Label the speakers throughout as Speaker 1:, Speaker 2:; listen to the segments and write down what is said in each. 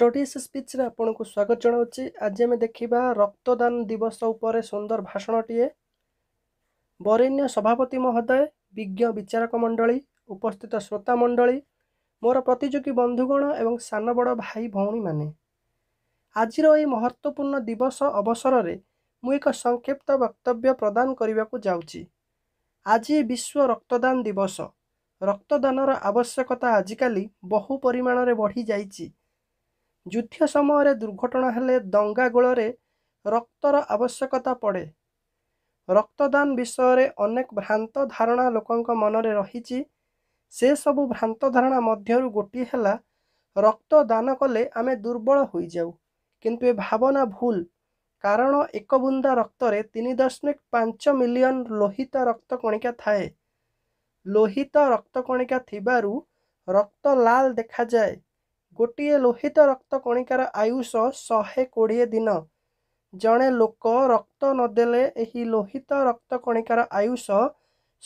Speaker 1: study S ସ୍ପିଚ୍ରେ ଆପଣଙ୍କୁ ସ୍ୱାଗତ ଜଣାଉଛି ଆଜି ଆମେ ଦେଖିବା ରକ୍ତଦାନ ଦିବସ ଉପରେ ସୁନ୍ଦର ଭାଷଣଟିଏ ବରେଣ୍ୟ ସଭାପତି ମହୋଦୟ ବିଜ୍ଞ ବିଚାରକ ମଣ୍ଡଳୀ ଉପସ୍ଥିତ ଶ୍ରୋତା ମଣ୍ଡଳୀ ମୋର ପ୍ରତିଯୋଗୀ ବନ୍ଧୁଗଣ ଏବଂ ସାନ ବଡ଼ ଭାଇ ଭଉଣୀମାନେ ଆଜିର ଏହି ମହତ୍ତ୍ୱପୂର୍ଣ୍ଣ ଦିବସ ଅବସରରେ ମୁଁ ଏକ ସଂକ୍ଷିପ୍ତ ବକ୍ତବ୍ୟ ପ୍ରଦାନ କରିବାକୁ ଯାଉଛି ଆଜି ବିଶ୍ୱ ରକ୍ତଦାନ ଦିବସ ରକ୍ତଦାନର ଆବଶ୍ୟକତା ଆଜିକାଲି ବହୁ ପରିମାଣରେ ବଢ଼ିଯାଇଛି ଯୁଦ୍ଧ ସମୟରେ ଦୁର୍ଘଟଣା ହେଲେ ଦଙ୍ଗାଗୋଳରେ ରକ୍ତର ଆବଶ୍ୟକତା ପଡ଼େ ରକ୍ତଦାନ ବିଷୟରେ ଅନେକ ଭ୍ରାନ୍ତ ଧାରଣା ଲୋକଙ୍କ ମନରେ ରହିଛି ସେସବୁ ଭ୍ରାନ୍ତ ଧାରଣା ମଧ୍ୟରୁ ଗୋଟିଏ ହେଲା ରକ୍ତଦାନ କଲେ ଆମେ ଦୁର୍ବଳ ହୋଇଯାଉ କିନ୍ତୁ ଏ ଭାବନା ଭୁଲ କାରଣ ଏକ ବୁନ୍ଦା ରକ୍ତରେ ତିନି ଦଶମିକ ପାଞ୍ଚ ମିଲିୟନ ଲୋହିତ ରକ୍ତକଣିକା ଥାଏ ଲୋହିତ ରକ୍ତକଣିକା ଥିବାରୁ ରକ୍ତ ଲାଲ ଦେଖାଯାଏ ଗୋଟିଏ ଲୋହିତ ରକ୍ତ କଣିକାର ଆୟୁଷ ଶହେ କୋଡ଼ିଏ ଦିନ ଜଣେ ଲୋକ ରକ୍ତ ନଦେଲେ ଏହି ଲୋହିତ ରକ୍ତ କଣିକାର ଆୟୁଷ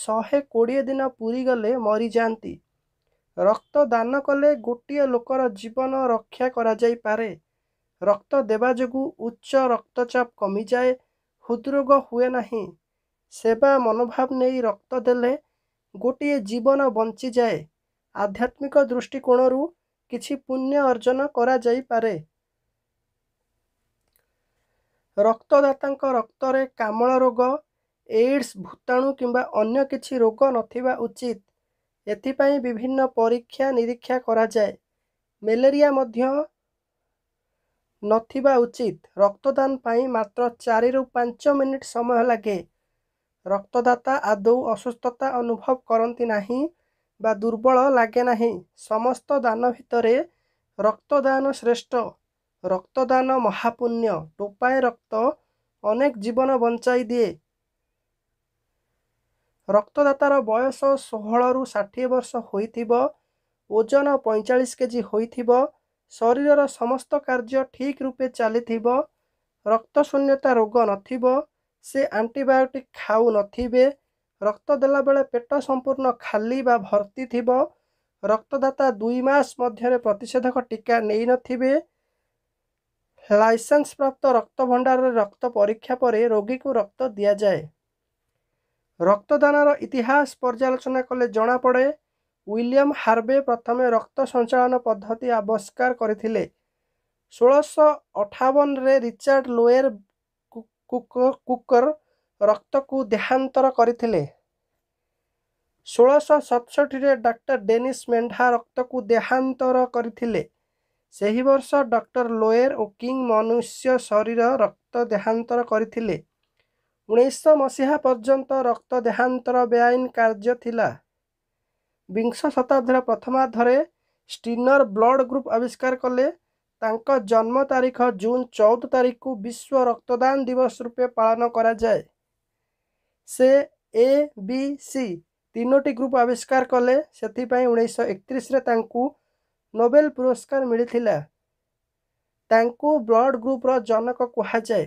Speaker 1: ଶହେ କୋଡ଼ିଏ ଦିନ ପୁରିଗଲେ ମରିଯାଆନ୍ତି ରକ୍ତ ଦାନ କଲେ ଗୋଟିଏ ଲୋକର ଜୀବନ ରକ୍ଷା କରାଯାଇପାରେ ରକ୍ତ ଦେବା ଯୋଗୁଁ ଉଚ୍ଚ ରକ୍ତଚାପ କମିଯାଏ ହୃଦ୍ରୋଗ ହୁଏ ନାହିଁ ସେବା ମନୋଭାବ ନେଇ ରକ୍ତ ଦେଲେ ଗୋଟିଏ ଜୀବନ ବଞ୍ଚିଯାଏ ଆଧ୍ୟାତ୍ମିକ ଦୃଷ୍ଟିକୋଣରୁ କିଛି ପୁଣ୍ୟ ଅର୍ଜନ କରାଯାଇପାରେ ରକ୍ତଦାତାଙ୍କ ରକ୍ତରେ କାମଳ ରୋଗ ଏଇଡ଼ସ୍ ଭୂତାଣୁ କିମ୍ବା ଅନ୍ୟ କିଛି ରୋଗ ନଥିବା ଉଚିତ ଏଥିପାଇଁ ବିଭିନ୍ନ ପରୀକ୍ଷା ନିରୀକ୍ଷା କରାଯାଏ ମ୍ୟାଲେରିଆ ମଧ୍ୟ ନଥିବା ଉଚିତ ରକ୍ତଦାନ ପାଇଁ ମାତ୍ର ଚାରିରୁ ପାଞ୍ଚ ମିନିଟ୍ ସମୟ ଲାଗେ ରକ୍ତଦାତା ଆଦୌ ଅସୁସ୍ଥତା ଅନୁଭବ କରନ୍ତି ନାହିଁ ବା ଦୁର୍ବଳ ଲାଗେ ନାହିଁ ସମସ୍ତ ଦାନ ଭିତରେ ରକ୍ତଦାନ ଶ୍ରେଷ୍ଠ ରକ୍ତଦାନ ମହାପୁଣ୍ୟ ଟୋପାଏ ରକ୍ତ ଅନେକ ଜୀବନ ବଞ୍ଚାଇ ଦିଏ ରକ୍ତଦାତାର ବୟସ ଷୋହଳରୁ ଷାଠିଏ ବର୍ଷ ହୋଇଥିବ ଓଜନ ପଇଁଚାଳିଶ କେଜି ହୋଇଥିବ ଶରୀରର ସମସ୍ତ କାର୍ଯ୍ୟ ଠିକ୍ ରୂପେ ଚାଲିଥିବ ରକ୍ତଶୂନ୍ୟତା ରୋଗ ନଥିବ ସେ ଆଣ୍ଟିବାୟୋଟିକ୍ ଖାଉନଥିବେ ରକ୍ତ ଦେଲାବେଳେ ପେଟ ସମ୍ପୂର୍ଣ୍ଣ ଖାଲି ବା ଭର୍ତ୍ତି ଥିବ ରକ୍ତଦାତା ଦୁଇ ମାସ ମଧ୍ୟରେ ପ୍ରତିଷେଧକ ଟିକା ନେଇନଥିବେ ଲାଇସେନ୍ସ ପ୍ରାପ୍ତ ରକ୍ତ ଭଣ୍ଡାରରେ ରକ୍ତ ପରୀକ୍ଷା ପରେ ରୋଗୀକୁ ରକ୍ତ ଦିଆଯାଏ ରକ୍ତଦାନର ଇତିହାସ ପର୍ଯ୍ୟାଲୋଚନା କଲେ ଜଣାପଡ଼େ ୱିଲିୟମ୍ ହାର୍ବେ ପ୍ରଥମେ ରକ୍ତ ସଞ୍ଚାଳନ ପଦ୍ଧତି ଆବିଷ୍କାର କରିଥିଲେ ଷୋଳଶହ ଅଠାବନରେ ରିଚାର୍ଡ଼ ଲୋୟର କୁକର ରକ୍ତକୁ ଦେହାନ୍ତର କରିଥିଲେ ଷୋଳଶହ ସତଷଠିରେ ଡକ୍ଟର ଡେନିସ୍ ମେଣ୍ଢା ରକ୍ତକୁ ଦେହାନ୍ତର କରିଥିଲେ ସେହି ବର୍ଷ ଡକ୍ଟର ଲୋୟର ଓ କିଙ୍ଗ ମନୁଷ୍ୟ ଶରୀର ରକ୍ତ ଦେହାନ୍ତର କରିଥିଲେ ଉଣେଇଶହ ମସିହା ପର୍ଯ୍ୟନ୍ତ ରକ୍ତ ଦେହାନ୍ତର ବେଆଇନ କାର୍ଯ୍ୟ ଥିଲା ବିଂଶ ଶତାବ୍ଦୀର ପ୍ରଥମାର୍ଦ୍ଧରେ ଷ୍ଟିନର ବ୍ଲଡ଼ ଗ୍ରୁପ୍ ଆବିଷ୍କାର କଲେ ତାଙ୍କ ଜନ୍ମ ତାରିଖ ଜୁନ୍ ଚଉଦ ତାରିଖକୁ ବିଶ୍ୱ ରକ୍ତଦାନ ଦିବସ ରୂପେ ପାଳନ କରାଯାଏ ସେ ଏ ବି ସି ତିନୋଟି ଗ୍ରୁପ୍ ଆବିଷ୍କାର କଲେ ସେଥିପାଇଁ ଉଣେଇଶହ ଏକତିରିଶରେ ତାଙ୍କୁ ନୋବେଲ ପୁରସ୍କାର ମିଳିଥିଲା ତାଙ୍କୁ ବ୍ଲଡ଼ ଗ୍ରୁପ୍ର ଜନକ କୁହାଯାଏ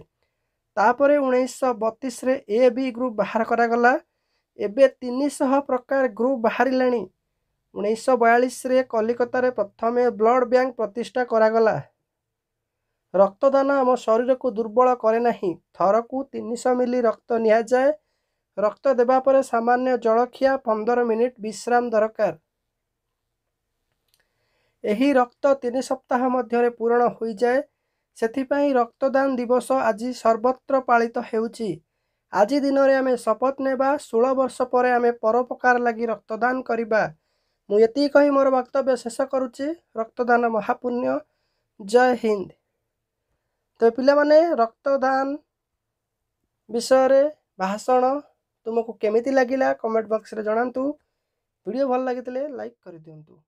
Speaker 1: ତାପରେ ଉଣେଇଶହ ବତିଶରେ ଏ ବି ଗ୍ରୁପ୍ ବାହାର କରାଗଲା ଏବେ ତିନିଶହ ପ୍ରକାର ଗ୍ରୁପ୍ ବାହାରିଲାଣି ଉଣେଇଶହ ବୟାଳିଶରେ କଲିକତାରେ ପ୍ରଥମେ ବ୍ଲଡ଼ ବ୍ୟାଙ୍କ ପ୍ରତିଷ୍ଠା କରାଗଲା ରକ୍ତଦାନ ଆମ ଶରୀରକୁ ଦୁର୍ବଳ କରେ ନାହିଁ ଥରକୁ ତିନିଶହ ମିଲି ରକ୍ତ ନିଆଯାଏ ରକ୍ତ ଦେବା ପରେ ସାମାନ୍ୟ ଜଳଖିଆ ପନ୍ଦର ମିନିଟ୍ ବିଶ୍ରାମ ଦରକାର ଏହି ରକ୍ତ ତିନି ସପ୍ତାହ ମଧ୍ୟରେ ପୂରଣ ହୋଇଯାଏ ସେଥିପାଇଁ ରକ୍ତଦାନ ଦିବସ ଆଜି ସର୍ବତ୍ର ପାଳିତ ହେଉଛି ଆଜି ଦିନରେ ଆମେ ଶପଥ ନେବା ଷୋହଳ ବର୍ଷ ପରେ ଆମେ ପରୋପକାର ଲାଗି ରକ୍ତଦାନ କରିବା ମୁଁ ଏତିକି କହି ମୋର ବକ୍ତବ୍ୟ ଶେଷ କରୁଛି ରକ୍ତଦାନ ମହାପୁଣ୍ୟ ଜୟ ହିନ୍ଦ ତେବେ ପିଲାମାନେ ରକ୍ତଦାନ ବିଷୟରେ ଭାଷଣ तुमको केमी लगला कमेंट बक्स में जहां भिड भल लगी लाइक कर दिंतु